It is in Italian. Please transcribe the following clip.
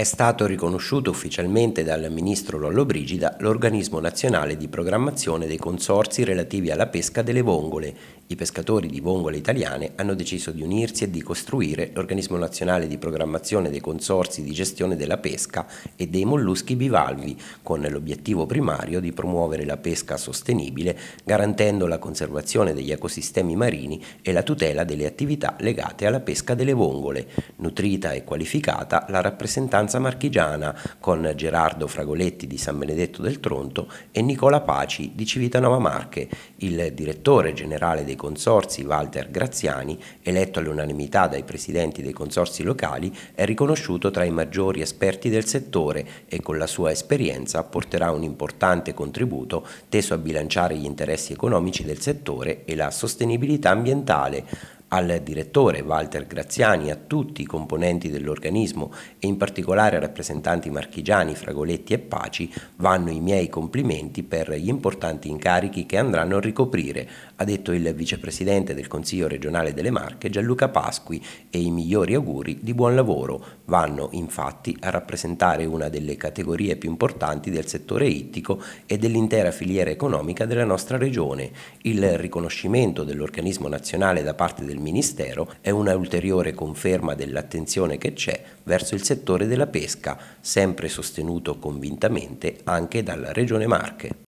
È stato riconosciuto ufficialmente dal ministro Lollobrigida l'organismo nazionale di programmazione dei consorsi relativi alla pesca delle vongole i pescatori di vongole italiane hanno deciso di unirsi e di costruire l'organismo nazionale di programmazione dei consorsi di gestione della pesca e dei molluschi bivalvi, con l'obiettivo primario di promuovere la pesca sostenibile, garantendo la conservazione degli ecosistemi marini e la tutela delle attività legate alla pesca delle vongole. Nutrita e qualificata la rappresentanza marchigiana, con Gerardo Fragoletti di San Benedetto del Tronto e Nicola Paci di Civitanova Marche, il direttore generale dei consorsi Walter Graziani, eletto all'unanimità dai presidenti dei consorsi locali, è riconosciuto tra i maggiori esperti del settore e con la sua esperienza porterà un importante contributo teso a bilanciare gli interessi economici del settore e la sostenibilità ambientale, al direttore Walter Graziani, a tutti i componenti dell'organismo e in particolare ai rappresentanti marchigiani Fragoletti e Paci vanno i miei complimenti per gli importanti incarichi che andranno a ricoprire, ha detto il vicepresidente del Consiglio regionale delle Marche Gianluca Pasqui e i migliori auguri di buon lavoro. Vanno infatti a rappresentare una delle categorie più importanti del settore ittico e dell'intera filiera economica della nostra regione. Il riconoscimento dell'organismo nazionale da parte del Ministero è una ulteriore conferma dell'attenzione che c'è verso il settore della pesca, sempre sostenuto convintamente anche dalla Regione Marche.